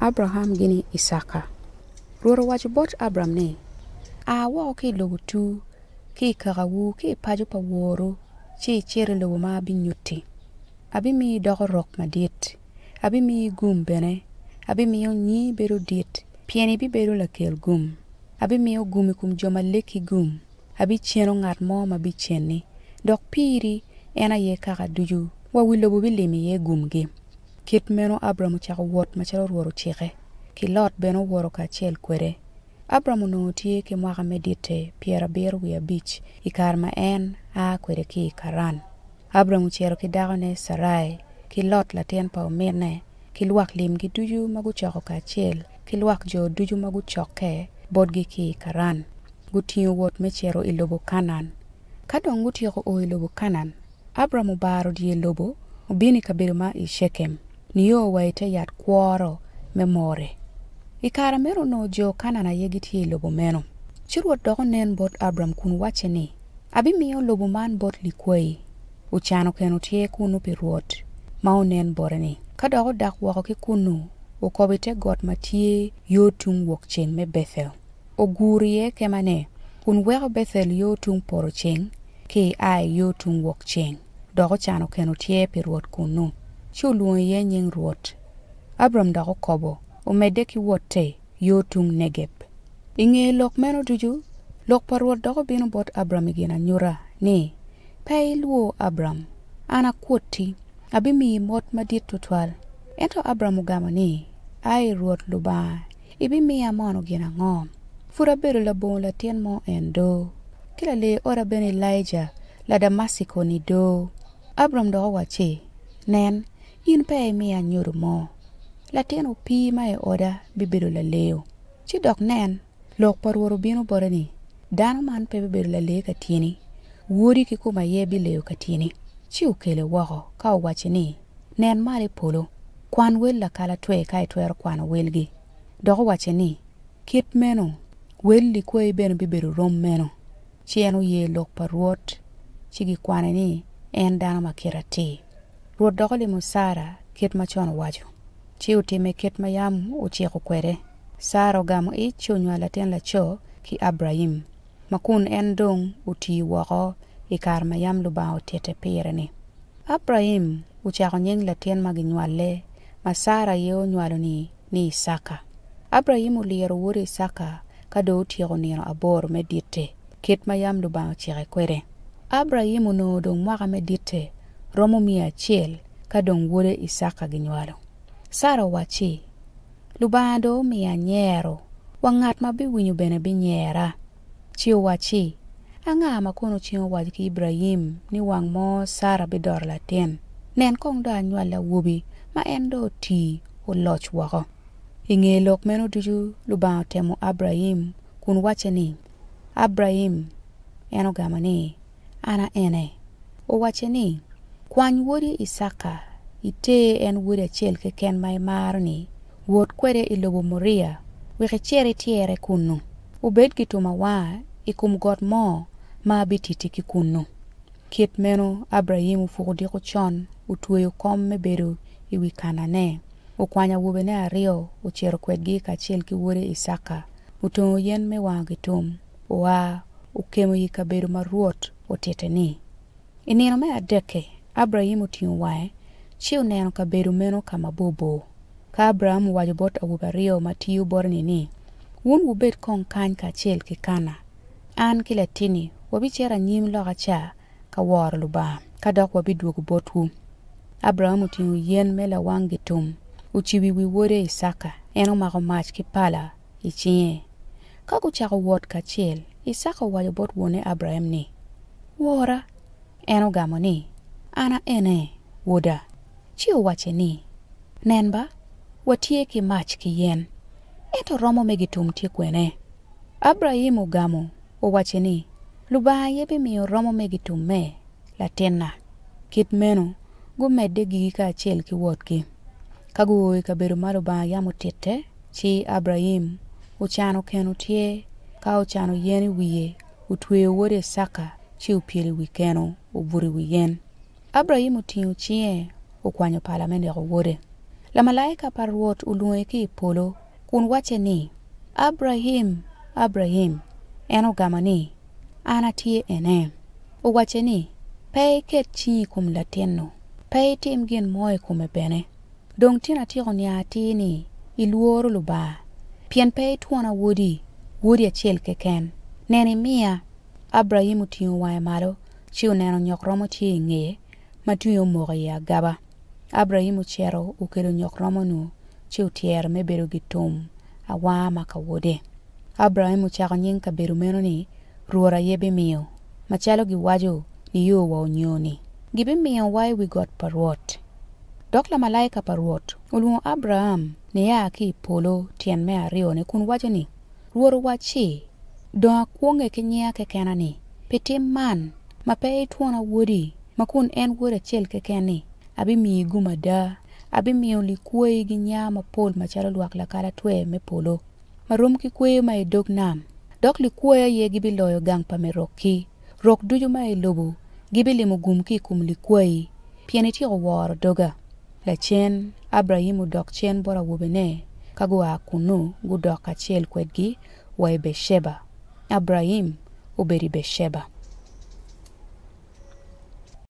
abraham gini isaka ruor wach bot abram ni a woko ki lobo tu ki kakawu ki pajo pa woro ci icito lobo ma abinyuti abi miyi doko rok madit abi miyi gum bene abi miyo nyi bedo dit pieni bi lakel gum abi miyo gumi kum joma leki gum abi cieno ngat mo ma bi cienni dok piri en aye kaka ducu wa lobo bi ye iye gumgi kit meno abram ocako wuot macalo ruoro chike ki lot bene owuoro kaachiel kwere abram no tye ki e mwaka me dite pier abiro wi abic i kar ma en a kwede ki karan abram ocero ki dakone sarai ki lot latin pa omine ki lwak limgi duju ma gucoko kaachiel ki lwak jo duju ma gucokke bodgi ki karan gutingo wuot me cero i e lobo kanan ka dong gutiko o e i lobo kanan abram obaro die lobo obini kabedo ma i shekem ni yo wai te yat kworo me more i kara mero no jo kanana ye gitye i lobo meno ci ruoth doko nen bot abram kun wache ni abi miyo lobo man bot likwei ucano keno tye kunu pi ruoth ma unen boreni ka doko dak woko ki kunu ukobi te got ma tye yo tung wuok ceng me bethel ogur ye kemane kun weko bethel yo tung poro ceng ki ai yo tung wuok ceng doko cano keno tye pi ruoth kunu sholuong ye nying ruot abram dok okobo omede ki wot te yo tung negeb ing'e lok meno tuju lok pa ruot dok obino bot abram i gin anyura ni pe iluwo abram an akuoti abi miyi mot madit tutwal ento abram ogamo ni ai ruot luba ibi miya mono gin ang'o pud abedo labongo latin mo en do ki lale ora ben elija la damasiko ni do abram dok owace nen in pe imiya e nyoro mo latin opi ma i e oda bibedo laleo ci dok nen lok paruor obino boreni dano man pe bibedo laleo katini wuodi ki kuma ye bileo katini ci okele woko ka owachi ni nen mal i polo kwan wel lakala twe ka itwero e kwano welgi dok owachi ni kit meno wel li kwei bene bibedo rom meno ci en oye lok paruot ci gikwane ni en dano makirati ruot doko limo sara kit machon owacho ci otime kit ma yam ociko kwede sara ogamo ich ci onywalo latin laco ki abrahim ma kun en dong oti woko i kar ma yam lubanga otite pireni abrahim ocako nying latin ma ginywalle ma sara ye onywalo ni ni isaka abraham oliero wuod isaka ka do otieko nino aboro me dite kit ma yam lubanga ociko kwede abraham ono dong mwaka me dite romo mia achiel ka dongwuode isaka gi nywalo sara owachi lubado mia nyero wa ng'at ma be winyo bene binyera chi owachi ang'a ma kono chieng owach ki ibrahim ni wang' mo sara bidor latin nen kong do anywal lawuobi ma en do oti oloch woko ing'e e lok men oducu luba otemo abrahim kun wache ni abrahim en ogama ni ana ene owache ni kwany wuodi isaka itee en wuodi achiel keken ma imar ni wuot kwede i e lobo moria wek icier itiere e kunu ubed gi tumawa ikum e got mo ma abititi ki kunu kit meno abrahim ufukudiko chon utweyo kom mebedo i wi kanane ukwanya wuobene ariyo uchiero kwedgi kaachiel ki wuode isaka utongo yien miwango gi tum ua ukemo yi kabedo maruoth otieteni inino me adeke abrahim otingo wae ci oneno kabedo meno kama bobo ka abraham owaco bot awobe aryo ma tiyo ni un ubed kong kany kacel ki kana an ki latini wabi anyim loka cha ka woro lubam ka dok wabi botwu abraham otingo yen me lawang gi tum ocibi wi wode isaka en omako mac ki pala icinge ka gucako wot kacel isaka owaco bot wuone abraham ni wora en ogamo ni an ene wuoda chi owache ni nenba watie ki mach ki yien ento romo megi tum tie kwene abrahim ugamo owache ni lubaye bi miyo romo megi tum me latinna kit meno gumedde gigi kaachiel ki wuotgi ka guwuoyo kabedo ma lubaya motite chi abrahim uchano keno tie ka uchano yien e wiye utweyo wuode saka chi upieli e wi keno uburi e wi yen abrahimo tiyo chiye o kwanyo palamende ko wode la malaika par wot ki polo kun wache ni abrahim abrahim en ogama ni an atye ene owache ni pei ket chinyi kum latinno pe tim gin mo i bene dong tin atiko nya atir ni iluoro luba pien pe twon awodi wodi achiel keken nen miya abrahim otingo wae malo ci oneno nyok romo tye ingeye ma tweyo omoko i agaba abrahim ocito okelo nyok romonu ci otyero me bedo gi tum awa ma kawode abraham ocako nying kabedo menoni ruora yebe miyo macalo giwaco ni yo wa onyoni gibe miyowa i wi got pa dokla dok lamalaika pa olwongo abraham ne ya ki i polo tyen me aryone kun waco ni ruoro waci dongo akwonge ki nyia kekenani pi tim man ma makun en wuod achiel keke ni abi miyi guma da abi miyo likuoyi gi nya mapol macalo lwak lakala twe me polo marom ki kweyo ma idog nam dok likuoyo ye gibi loyo gang pa me rok ki rok duju ma ilobo gibi limo gum ki kum likuoyi pien itiko woro doga lachen abrahim udok chen bora wubene ka gua kunu gudok achiel kwedgi wai besheba abrahim uberi besheba